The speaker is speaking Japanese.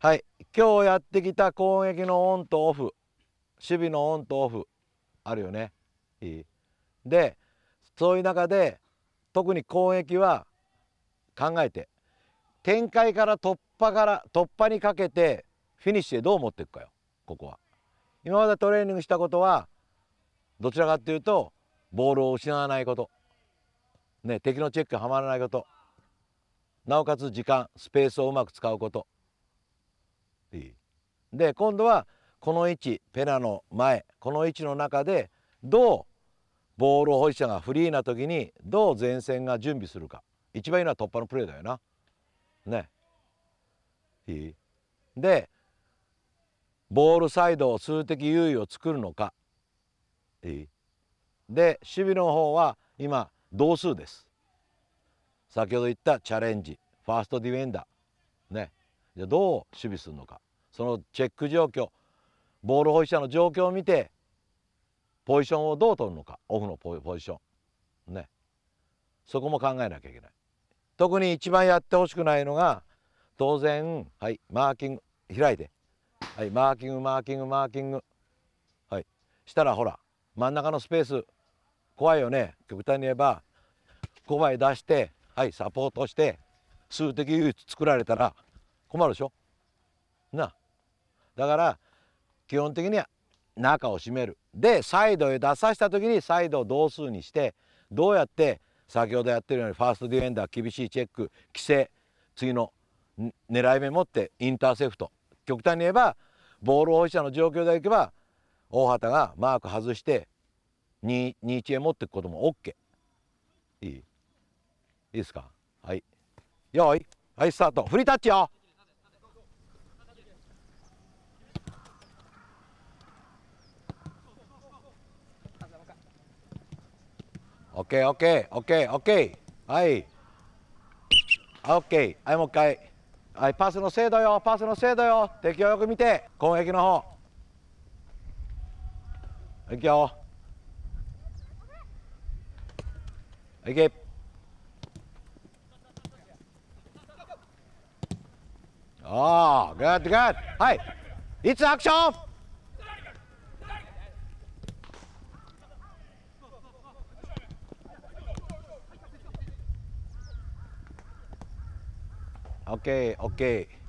はい今日やってきた攻撃のオンとオフ守備のオンとオフあるよねでそういう中で特に攻撃は考えて展開から突破から突破にかけてフィニッシュへどう持っていくかよここは今までトレーニングしたことはどちらかっていうとボールを失わないこと、ね、敵のチェックがはまらないことなおかつ時間スペースをうまく使うことで今度はこの位置ペナの前この位置の中でどうボールを保持者がフリーな時にどう前線が準備するか一番いいのは突破のプレーだよな。ね。いいでボールサイドを数的優位を作るのか。いいで守備の方は今同数です。先ほど言ったチャレンジファーストディフェンダーねじゃどう守備するのかそのチェック状況ボール保持者の状況を見てポジションをどう取るのかオフのポジションねそこも考えなきゃいけない特に一番やってほしくないのが当然はいマーキング開いてはいマーキングマーキングマーキングはいしたらほら真ん中のスペース怖いよね極端に言えば5枚出してはいサポートして数的優位作られたら困るでしょなだから基本的には中を閉めるでサイドへ出させた時にサイドを同数にしてどうやって先ほどやってるようにファーストディフェンダー厳しいチェック規制次の狙い目持ってインターセプト極端に言えばボール保持者の状況でいけば大畑がマーク外して 2, 2 1へ持っていくことも OK いいいいですかはいよいはいスタートフリータッチよオッケーオッケーオッケーオッケーはいオッケーはいもう一回はいパスの精度よパスの精度よ敵をよく見て攻撃の方いくよいけああグッドグッドはいいつアクション Oke, okay, oke. Okay.